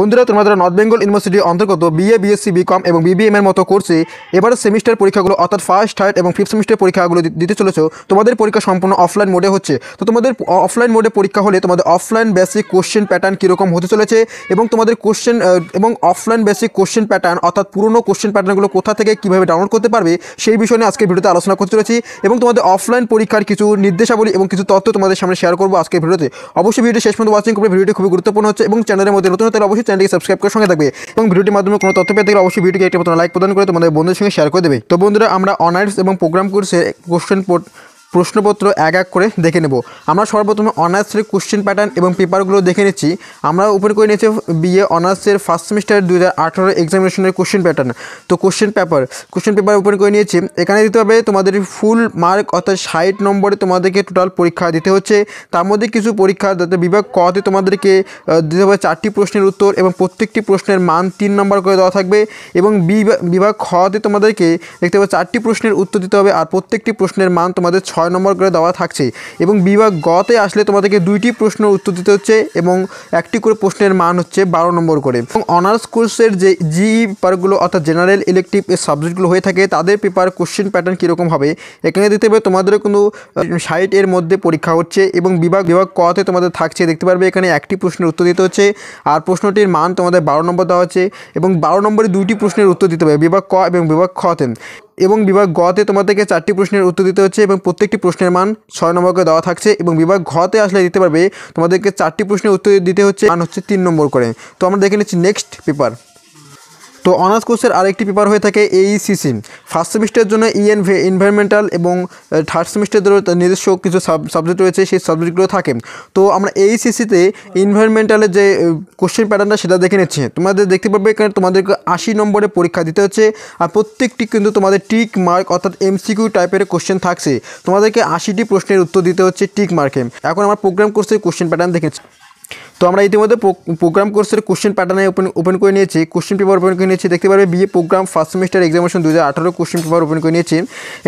বন্ধুরা তোমাদের north Bengal ইউনিভার্সিটির অন্তর্গত বিএ বিএসসি বিকম এবং বিবিএম এর মতো কোর্সে এবারের সেমিস্টার পরীক্ষাগুলো অর্থাৎ ফার্স্ট থার্ড এবং ফিফথ সেমিস্টার পরীক্ষাগুলো দিতে চলেছ তোমাদের পরীক্ষা সম্পূর্ণ অফলাইন মোডে হচ্ছে তো তোমাদের অফলাইন মোডে পরীক্ষা হলে তোমাদের অফলাইন বেসিক কোশ্চেন প্যাটার্ন কীরকম হতে চলেছে এবং তোমাদের কোশ্চেন এবং অফলাইন বেসিক কোশ্চেন প্যাটার্ন অর্থাৎ পুরনো কোশ্চেন প্যাটার্নগুলো কোথা থেকে কীভাবে ডাউনলোড করতে পারবে সেই বিষয়ে আজকে ভিডিওতে আলোচনা করতে চলেছি এবং তোমাদের অফলাইন পরীক্ষার কিছু নির্দেশাবলী এবং কিছু তথ্য তোমাদের সামনে শেয়ার করবো আজকের ভিডিওতে অবশ্যই ভিডিও শেষ পর্যন্ত ওয়াচিং করবে ভিডিওটি খুবই গুরুত্বপূর্ণ হচ্ছে এবং চ্যানেলের মধ্যে নতুন তাহলে অবশ্যই চ্যানেলটিকে সাবস্ক্রাইব করে সঙ্গে থাকবে এবং ভিডিওটির মাধ্যমে কোনো তথ্য পেতে গেলে অবশ্যই ভিডিওকে একটি মতো লাইক প্রদান করে তোমাদের বন্ধুদের সঙ্গে শেয়ার করে দেবে তো বন্ধুরা আমরা অনার্স এবং প্রোগ্রাম কোর্সের কোশ্চেন প্রশ্নপত্র এক এক করে দেখে নেব আমরা সর্বপ্রথমে অনার্সের কোশ্চেন প্যাটার্ন এবং পেপারগুলো দেখে নিচ্ছি আমরা ওপেন করে নিয়েছি বিএ অনার্সের ফার্স্ট সেমিস্টার দু হাজার আঠারো এক্সামিনেশনের কোশ্চেন প্যাটার্ন তো question paper question paper open করে নিয়েছি এখানে দিতে হবে তোমাদের ফুল মার্ক অর্থাৎ ষাট নম্বরে তোমাদেরকে টোটাল পরীক্ষা দিতে হচ্ছে তার মধ্যে কিছু পরীক্ষা যাতে বিভাগ কতে তোমাদেরকে দিতে হবে চারটি প্রশ্নের উত্তর এবং প্রত্যেকটি প্রশ্নের মান তিন নম্বর করে দেওয়া থাকবে এবং বিভাগ খতে তোমাদেরকে দেখতে হবে চারটি প্রশ্নের উত্তর দিতে হবে আর প্রত্যেকটি প্রশ্নের মান তোমাদের ছ ছয় নম্বর করে দেওয়া থাকছে এবং বিভাগ গতে আসলে তোমাদেরকে দুইটি প্রশ্নের উত্তর দিতে হচ্ছে এবং একটি করে প্রশ্নের মান হচ্ছে বারো নম্বর করে এবং অনার্স কোর্সের যে জি পেপারগুলো অর্থাৎ জেনারেল ইলেকটিভ সাবজেক্টগুলো হয়ে থাকে তাদের পেপার কোশ্চেন প্যাটার্ন কীরকম হবে এখানে দেখতে পাবে তোমাদের কোনো সাইট এর মধ্যে পরীক্ষা হচ্ছে এবং বিভাগ বিভাগ কতে তোমাদের থাকছে দেখতে পারবে এখানে একটি প্রশ্নের উত্তর দিতে হচ্ছে আর প্রশ্নটির মান তোমাদের বারো নম্বর দেওয়া হচ্ছে এবং বারো নম্বরে দুইটি প্রশ্নের উত্তর দিতে হবে বিভাগ ক এবং বিভাগ খতেন এবং বিভাগ গতে তোমাদেরকে চারটি প্রশ্নের উত্তর দিতে হচ্ছে এবং প্রত্যেকটি প্রশ্নের মান ছয় নম্বর করে দেওয়া থাকছে এবং বিভাগ ঘতে আসলে দিতে পারবে তোমাদেরকে চারটি প্রশ্নের উত্তর দিতে হচ্ছে মান হচ্ছে তিন নম্বর করে তো আমরা দেখে নিচ্ছি নেক্সট পেপার তো অনার্স কোর্সের আরেকটি পেপার হয়ে থাকে এইসিসি ফার্স্ট সেমিস্টারের জন্য ইএন e এনভায়রনমেন্টাল এবং থার্ড সেমিস্টারের নিজস্ব কিছু সাবজেক্ট রয়েছে সেই সাবজেক্টগুলো থাকে তো আমরা এইসিসিতে e এনভায়রনমেন্টালের যে কোশ্চেন প্যাটার্নটা সেটা দেখে নিচ্ছি তোমাদের দেখতে পাবে এখানে তোমাদেরকে আশি নম্বরে পরীক্ষা দিতে হচ্ছে আর প্রত্যেকটি কিন্তু তোমাদের টিক মার্ক অর্থাৎ এমসিকিউ টাইপের কোশ্চেন থাকছে তোমাদেরকে আশিটি প্রশ্নের উত্তর দিতে হচ্ছে টিক মার্কে এখন আমার প্রোগ্রাম কোর্সের কোশ্চেন প্যাটার্ন দেখেছি তো আমরা ইতিমধ্যে প্রোগ্রাম কোর্সের কোশ্চেন প্যাটার্নে ওপেন ওপেন করে নিয়েছি কোশ্চেন পেপার ওপেন করে নিয়েছি দেখতে পারবে BA program first semester examination দু হাজার কোশ্চেন পেপার ওপেন করে নিয়েছি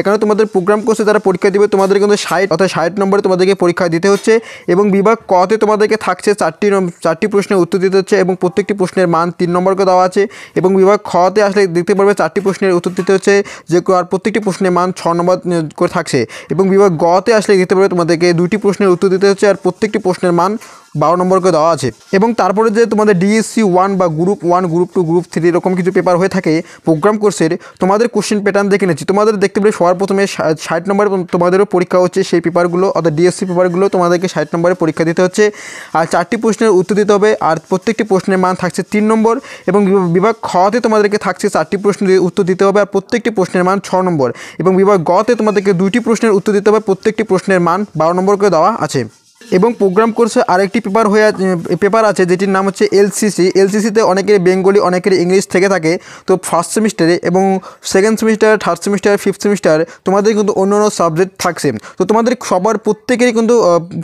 এখানে তোমাদের প্রোগ্রাম কোর্সে তারা পরীক্ষা দেবে তোমাদের কিন্তু ষাট অর্থাৎ ষাট নম্বরে তোমাদেরকে পরীক্ষা দিতে হচ্ছে এবং বিভাগ কতে তোমাদেরকে থাকছে চারটি চারটি প্রশ্নের উত্তর দিতে হচ্ছে এবং প্রত্যেকটি প্রশ্নের মান তিন নম্বরকে দেওয়া আছে এবং বিভাগ খতে আসলে দেখতে পারবে চারটি প্রশ্নের উত্তর দিতে হচ্ছে যে আর প্রত্যেকটি প্রশ্নের মান ছ নম্বর করে থাকছে এবং বিভাগ গতে আসলে দেখতে পারবে তোমাদেরকে দুটি প্রশ্নের উত্তর দিতে হচ্ছে আর প্রত্যেকটি প্রশ্নের মান বারো নম্বরকে দেওয়া আছে এবং তারপরে যে তোমাদের ডিএসসি ওয়ান e বা group one group two group three এরকম কিছু পেপার হয়ে থাকে প্রোগ্রাম কোর্সের তোমাদের কোশ্চেন প্যাটার্ন দেখে নিচ্ছি তোমাদের দেখতে পেলে সবার প্রথমে ষাট নম্বরে তোমাদেরও পরীক্ষা হচ্ছে সেই পেপারগুলো অর্থাৎ ডিএসসি পেপারগুলো e তোমাদেরকে ষাট নম্বরে পরীক্ষা দিতে হচ্ছে আর চারটি প্রশ্নের উত্তর দিতে হবে আর প্রত্যেকটি প্রশ্নের মান থাকছে তিন নম্বর এবং বিভাগ খতে তোমাদেরকে থাকছে চারটি প্রশ্নের উত্তর দিতে হবে আর প্রত্যেকটি প্রশ্নের মান ছ নম্বর এবং বিভাগ গতে তোমাদেরকে দুইটি প্রশ্নের উত্তর দিতে হবে প্রত্যেকটি প্রশ্নের মান বারো নম্বর করে দেওয়া আছে এবং প্রোগ্রাম কোর্সে আরেকটি পেপার হয়ে পেপার আছে যেটির নাম হচ্ছে এলসিসি এলসিসিতে অনেকের বেঙ্গলি অনেকের ইংলিশ থেকে থাকে তো ফার্স্ট সেমিস্টারে এবং second semester third semester fifth semester তোমাদের কিন্তু অন্য অন্য সাবজেক্ট থাকছে তো তোমাদের সবার প্রত্যেকেরই কিন্তু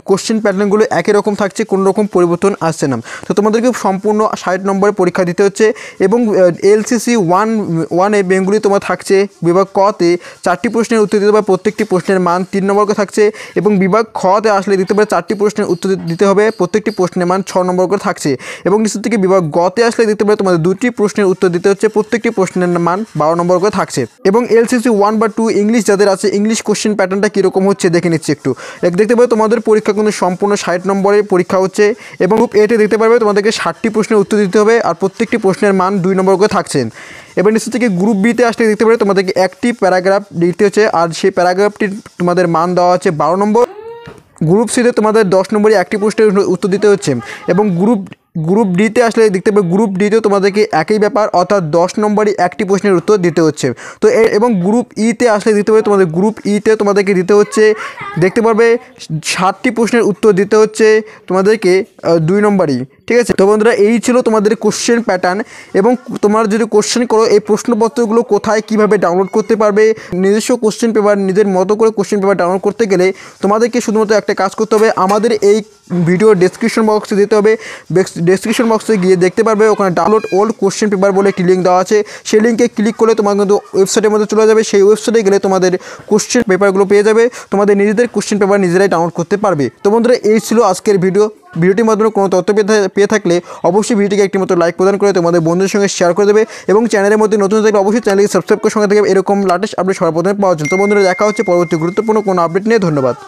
কোশ্চেন প্যাটার্নগুলো একই রকম থাকছে কোনো রকম পরিবর্তন আসছে না তো তোমাদেরকে সম্পূর্ণ ষাট নম্বরে পরীক্ষা দিতে হচ্ছে এবং এলসিসি ওয়ান ওয়ানে বেঙ্গলি তোমার থাকছে বিভাগ কতে চারটি প্রশ্নের উত্তর দিতে পারে প্রত্যেকটি প্রশ্নের মান তিন নম্বরকে থাকছে এবং বিভাগ খতে আসলে দিতে পারে চারটি প্রশ্নের উত্তর দিতে হবে প্রত্যেকটি প্রশ্নের মান ছ নম্বর করে থাকছে এবং নিচের থেকে বিভাগ গতে আসলে দেখতে পাবে তোমাদের দুটি প্রশ্নের উত্তর দিতে হচ্ছে প্রত্যেকটি প্রশ্নের মান বারো নম্বর করে থাকছে এবং এলসিসি ওয়ান বা টু ইংলিশ যাদের আছে ইংলিশ কোশ্চেন প্যাটার্নটা কীরকম হচ্ছে দেখে নিচ্ছি একটু দেখতে পাবে তোমাদের পরীক্ষা কিন্তু সম্পূর্ণ ষাট নম্বরের পরীক্ষা হচ্ছে এবং গ্রুপ এতে দেখতে পারবে তোমাদেরকে ষাটটি প্রশ্নের উত্তর দিতে হবে আর প্রত্যেকটি প্রশ্নের মান দুই নম্বর করে থাকছেন এবার নিচে থেকে গ্রুপ বিতে আসলে দেখতে পারবে তোমাদেরকে একটি প্যারাগ্রাফ দিতে হচ্ছে আর সেই প্যারাগ্রাফটির তোমাদের মান দেওয়া আছে বারো নম্বর গ্রুপ সিতে তোমাদের দশ নম্বরে একটি প্রশ্নের উত্তর দিতে হচ্ছে এবং গ্রুপ গ্রুপ ডিতে আসলে দেখতে পাবে গ্রুপ ডিতেও তোমাদেরকে একই ব্যাপার অর্থাৎ দশ নম্বরই একটি প্রশ্নের উত্তর দিতে হচ্ছে তো এবং গ্রুপ ইতে আসলে দিতে পারবে তোমাদের গ্রুপ ইতে তোমাদেরকে দিতে হচ্ছে দেখতে পারবে সাতটি প্রশ্নের উত্তর দিতে হচ্ছে তোমাদেরকে দুই নম্বরই ঠিক আছে তো বন্ধুরা এই ছিল তোমাদের কোশ্চেন প্যাটার্ন এবং তোমার যদি কোশ্চেন করো এই প্রশ্নপত্রগুলো কোথায় কিভাবে ডাউনলোড করতে পারবে নিজস্ব কোশ্চেন পেপার নিজের মতো করে কোশ্চেন পেপার ডাউনলোড করতে গেলে তোমাদেরকে শুধুমাত্র একটা কাজ করতে হবে আমাদের এই ভিডিও ডেসক্রিপশন বক্সে দিতে হবে ডেসক্রিপশন বক্সে গিয়ে দেখতে পারবে ওখানে ডাউনলোড ওল্ড কোশ্চেন পেপার বলে একটি লিঙ্ক দেওয়া আছে সেই লিঙ্কে ক্লিক করলে তোমার কিন্তু ওয়েবসাইটের মধ্যে চলে যাবে সেই ওয়েবসাইটে গেলে তোমাদের কোশ্চেন পেপারগুলো পেয়ে যাবে তোমাদের নিজেদের কোশ্চেন পেপার নিজেরাই ডাউনলোড করতে পারবে তো বন্ধুরা এই ছিল আজকের ভিডিও ভিডিওটির মাধ্যমে কোনো তথ্য পেয়ে থাকলে অবশ্যই ভিডিওটিকে একটি মতো লাইক প্রদান করে তোমাদের বন্ধুদের সঙ্গে শেয়ার করে দেবে এবং চ্যানেলের মধ্যে নতুন থাকলে অবশ্যই চ্যানেলকে সাবস্ক্রাইব করে সঙ্গে থেকে এরকম লাটেস্ট আপডেট সর্বপ্রথমে পাওয়া যায় তো বন্ধুরা দেখা হচ্ছে পরবর্তী গুরুত্বপূর্ণ কোনো আপডেট নিয়ে ধন্যবাদ